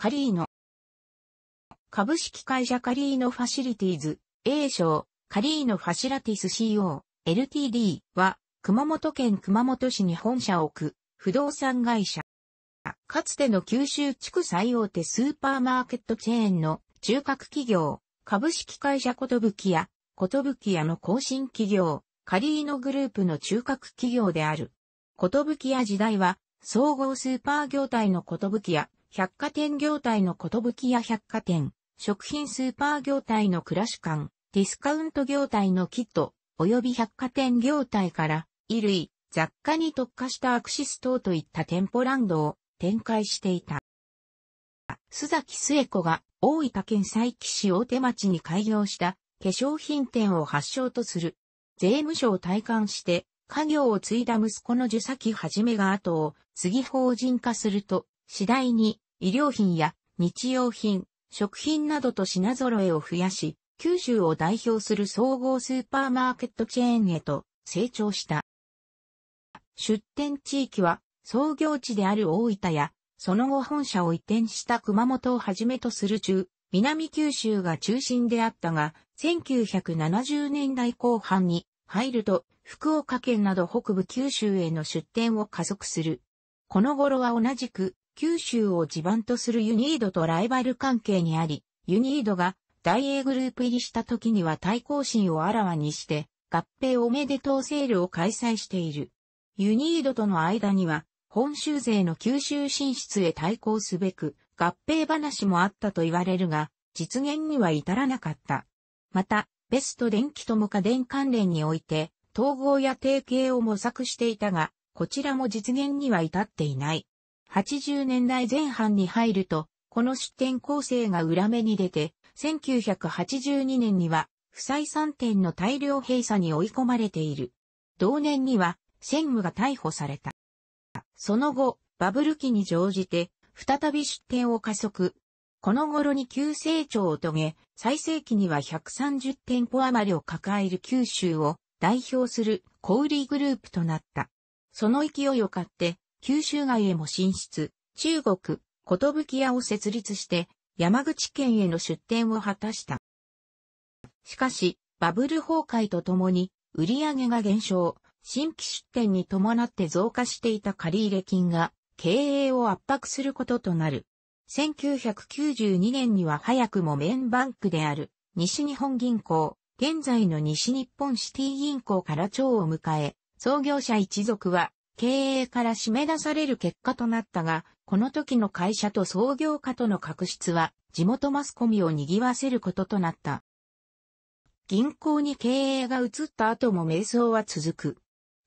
カリーノ。株式会社カリーノファシリティーズ、A 賞、カリーノファシラティス CO、LTD は、熊本県熊本市に本社を置く、不動産会社。かつての九州地区最大手スーパーマーケットチェーンの中核企業、株式会社ことぶきや、ことぶきやの更新企業、カリーノグループの中核企業である。ことぶきや時代は、総合スーパー業態のことぶきや、百貨店業態のきや百貨店、食品スーパー業態のクラシュン、ディスカウント業態のキット、及び百貨店業態から、衣類、雑貨に特化したアクシス等といった店舗ランドを展開していた。須崎末子が大分県佐伯市大手町に開業した化粧品店を発祥とする。税務署を退官して、家業を継いだ息子の受崎はじめが後を継ぎ法人化すると、次第に医療品や日用品、食品などと品揃えを増やし、九州を代表する総合スーパーマーケットチェーンへと成長した。出店地域は創業地である大分や、その後本社を移転した熊本をはじめとする中、南九州が中心であったが、1970年代後半に入ると、福岡県など北部九州への出店を加速する。この頃は同じく九州を地盤とするユニードとライバル関係にあり、ユニードが大英グループ入りした時には対抗心をあらわにして、合併おめでとうセールを開催している。ユニードとの間には、本州勢の九州進出へ対抗すべく、合併話もあったと言われるが、実現には至らなかった。また、ベスト電気とも家電関連において、統合や提携を模索していたが、こちらも実現には至っていない。80年代前半に入ると、この出店構成が裏目に出て、1982年には、不採算店の大量閉鎖に追い込まれている。同年には、専務が逮捕された。その後、バブル期に乗じて、再び出店を加速。この頃に急成長を遂げ、最盛期には130店舗余りを抱える九州を代表する小売グループとなった。その勢いを買って、九州外へも進出、中国、寿屋を設立して、山口県への出店を果たした。しかし、バブル崩壊とともに、売上が減少、新規出店に伴って増加していた借入金が、経営を圧迫することとなる。1992年には早くもメインバンクである、西日本銀行、現在の西日本シティ銀行から長を迎え、創業者一族は経営から締め出される結果となったが、この時の会社と創業家との確執は、地元マスコミを賑わせることとなった。銀行に経営が移った後も瞑想は続く。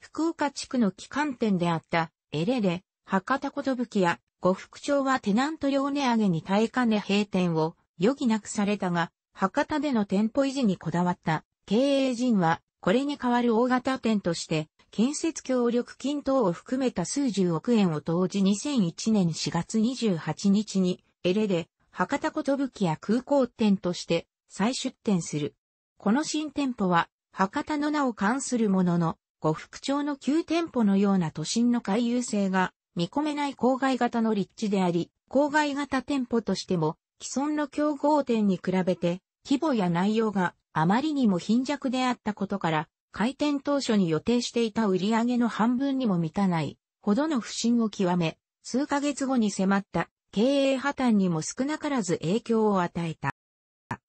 福岡地区の機関店であった、エレレ、博多寿や、呉服町はテナント料値上げに耐えかね閉店を余儀なくされたが、博多での店舗維持にこだわった経営陣は、これに代わる大型店として、建設協力金等を含めた数十億円を投じ2001年4月28日に、エレで、博多寿や空港店として再出店する。この新店舗は、博多の名を冠するものの、呉服町の旧店舗のような都心の回遊性が見込めない郊外型の立地であり、郊外型店舗としても既存の競合店に比べて規模や内容があまりにも貧弱であったことから開店当初に予定していた売り上げの半分にも満たないほどの不振を極め、数ヶ月後に迫った経営破綻にも少なからず影響を与えた。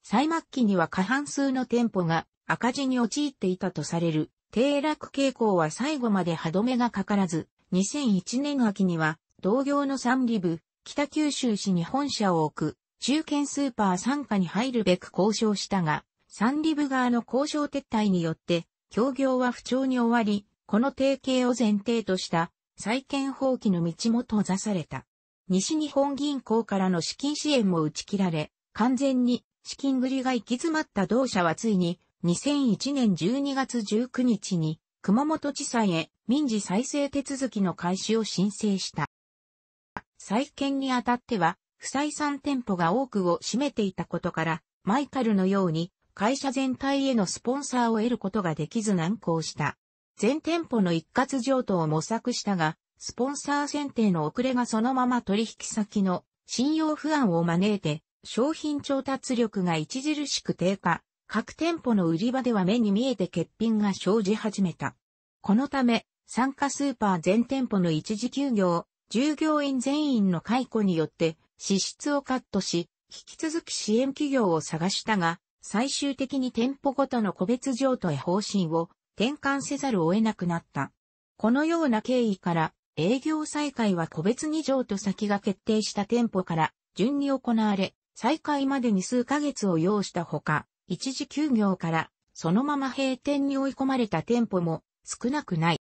最末期には過半数の店舗が赤字に陥っていたとされる低落傾向は最後まで歯止めがかからず、2001年秋には同業の三里部、北九州市に本社を置く中堅スーパー参加に入るべく交渉したが、三里部側の交渉撤退によって協業は不調に終わり、この提携を前提とした債権放棄の道も閉ざされた。西日本銀行からの資金支援も打ち切られ、完全に資金繰りが行き詰まった同社はついに2001年12月19日に熊本地裁へ民事再生手続きの開始を申請した。再建にあたっては不採算店舗が多くを占めていたことから、マイカルのように会社全体へのスポンサーを得ることができず難航した。全店舗の一括譲渡を模索したが、スポンサー選定の遅れがそのまま取引先の信用不安を招いて、商品調達力が著しく低下、各店舗の売り場では目に見えて欠品が生じ始めた。このため、参加スーパー全店舗の一時休業、従業員全員の解雇によって支出をカットし、引き続き支援企業を探したが、最終的に店舗ごとの個別譲渡へ方針を転換せざるを得なくなった。このような経緯から営業再開は個別に譲渡先が決定した店舗から順に行われ、再開までに数ヶ月を要したほか、一時休業からそのまま閉店に追い込まれた店舗も少なくない。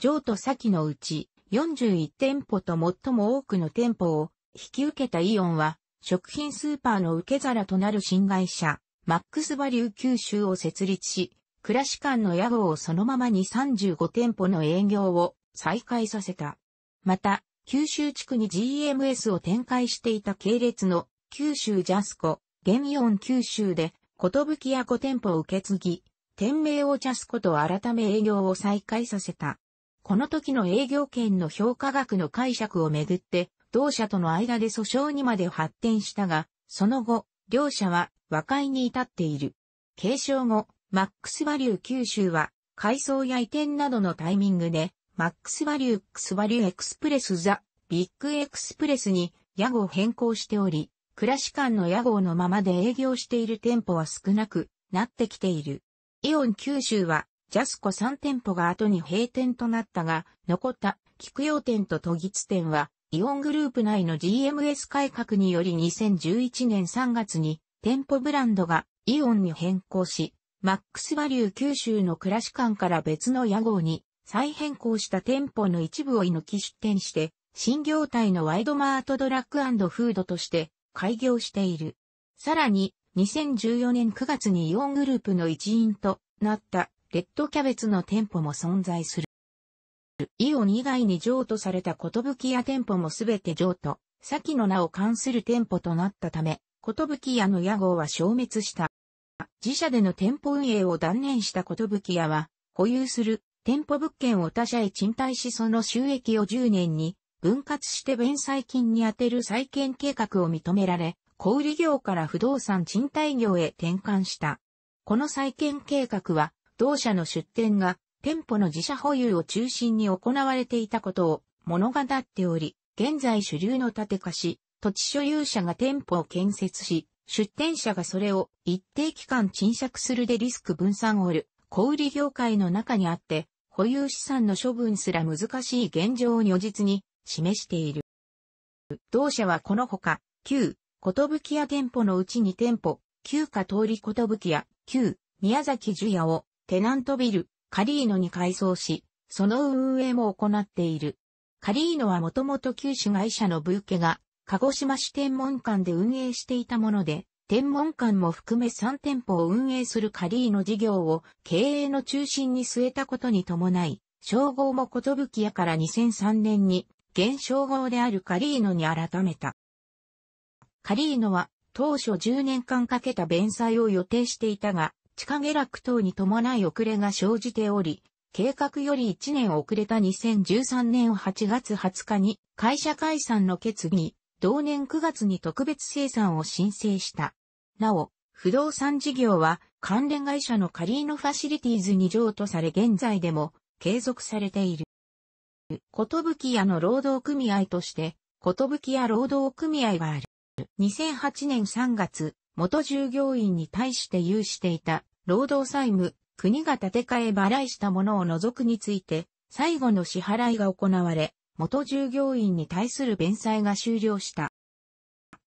譲渡先のうち41店舗と最も多くの店舗を引き受けたイオンは食品スーパーの受け皿となる新会社マックスバリュー九州を設立し、暮らし館の屋号をそのままに35店舗の営業を再開させた。また、九州地区に GMS を展開していた系列の九州ジャスコ、ゲイオン九州で、ことぶき屋5店舗を受け継ぎ、店名をジャスコと改め営業を再開させた。この時の営業権の評価額の解釈をめぐって、同社との間で訴訟にまで発展したが、その後、両者は和解に至っている。継承後、マックスバリュー九州は、改装や移転などのタイミングで、マックスバリュークスバリューエクスプレスザ、ビッグエクスプレスに、屋号変更しており、暮らし間の屋号のままで営業している店舗は少なくなってきている。イオン九州は、ジャスコ3店舗が後に閉店となったが、残った菊陽店と都議津店は、イオングループ内の GMS 改革により2011年3月に店舗ブランドがイオンに変更し、マックスバリュー九州の暮らし館から別の屋号に再変更した店舗の一部を抜き出店して、新業態のワイドマートドラッグフードとして開業している。さらに、2014年9月にイオングループの一員となったレッドキャベツの店舗も存在する。イオン以外に譲渡された寿屋店舗もすべて譲渡、先の名を冠する店舗となったため、寿屋の屋号は消滅した。自社での店舗運営を断念した寿屋は、保有する店舗物件を他社へ賃貸しその収益を10年に分割して弁済金に充てる再建計画を認められ、小売業から不動産賃貸業へ転換した。この再建計画は、同社の出店が店舗の自社保有を中心に行われていたことを物語っており、現在主流の建て貸し、土地所有者が店舗を建設し、出店者がそれを一定期間賃借するでリスク分散おる、小売業界の中にあって、保有資産の処分すら難しい現状を如実に示している。同社はこのほか、旧、寿屋店舗のうちに店舗、旧家通り寿屋、旧、宮崎樹屋を、テナントビル、カリーノに改装し、その運営も行っている。カリーノはもともと旧市会社のブーケが、鹿児島市天文館で運営していたもので、天文館も含め3店舗を運営するカリーノ事業を経営の中心に据えたことに伴い、称号もことぶきやから2003年に、現称号であるカリーノに改めた。カリーノは当初10年間かけた弁済を予定していたが、地下下落等に伴い遅れが生じており、計画より1年遅れた2013年8月20日に会社解散の決議、同年9月に特別生産を申請した。なお、不動産事業は関連会社のカリーノファシリティーズに譲渡され現在でも継続されている。ことぶき屋の労働組合として、ことぶき屋労働組合がある。2008年3月、元従業員に対して有していた労働債務、国が建て替え払いしたものを除くについて、最後の支払いが行われ、元従業員に対する弁済が終了した。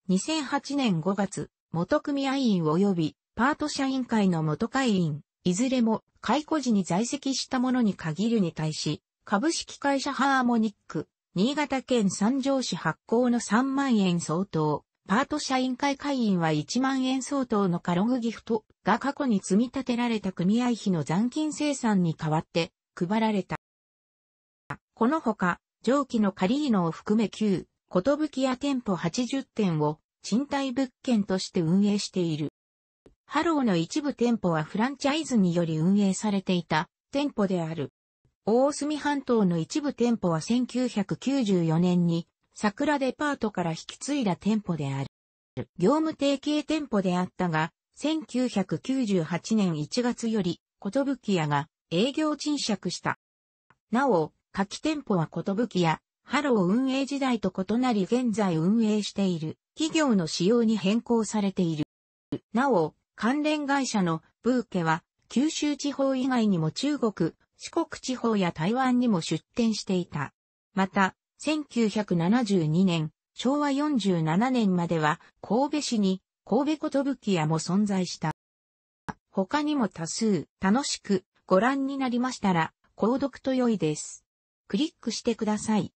2008年5月、元組合員及びパート社員会の元会員、いずれも解雇時に在籍した者に限るに対し、株式会社ハーモニック、新潟県三条市発行の3万円相当、パート社員会会員は1万円相当のカログギフトが過去に積み立てられた組合費の残金生産に代わって配られた。このほか、上記のカリーノを含め旧、ぶき屋店舗80店を賃貸物件として運営している。ハローの一部店舗はフランチャイズにより運営されていた店舗である。大隅半島の一部店舗は1994年に桜デパートから引き継いだ店舗である。業務提携店舗であったが、1998年1月より、ことぶき屋が営業賃借した。なお、夏季店舗はことぶき屋、ハロー運営時代と異なり現在運営している企業の仕様に変更されている。なお、関連会社のブーケは九州地方以外にも中国、四国地方や台湾にも出店していた。また、1972年、昭和47年までは神戸市に神戸ことぶき屋も存在した。他にも多数楽しくご覧になりましたら、購読と良いです。クリックしてください。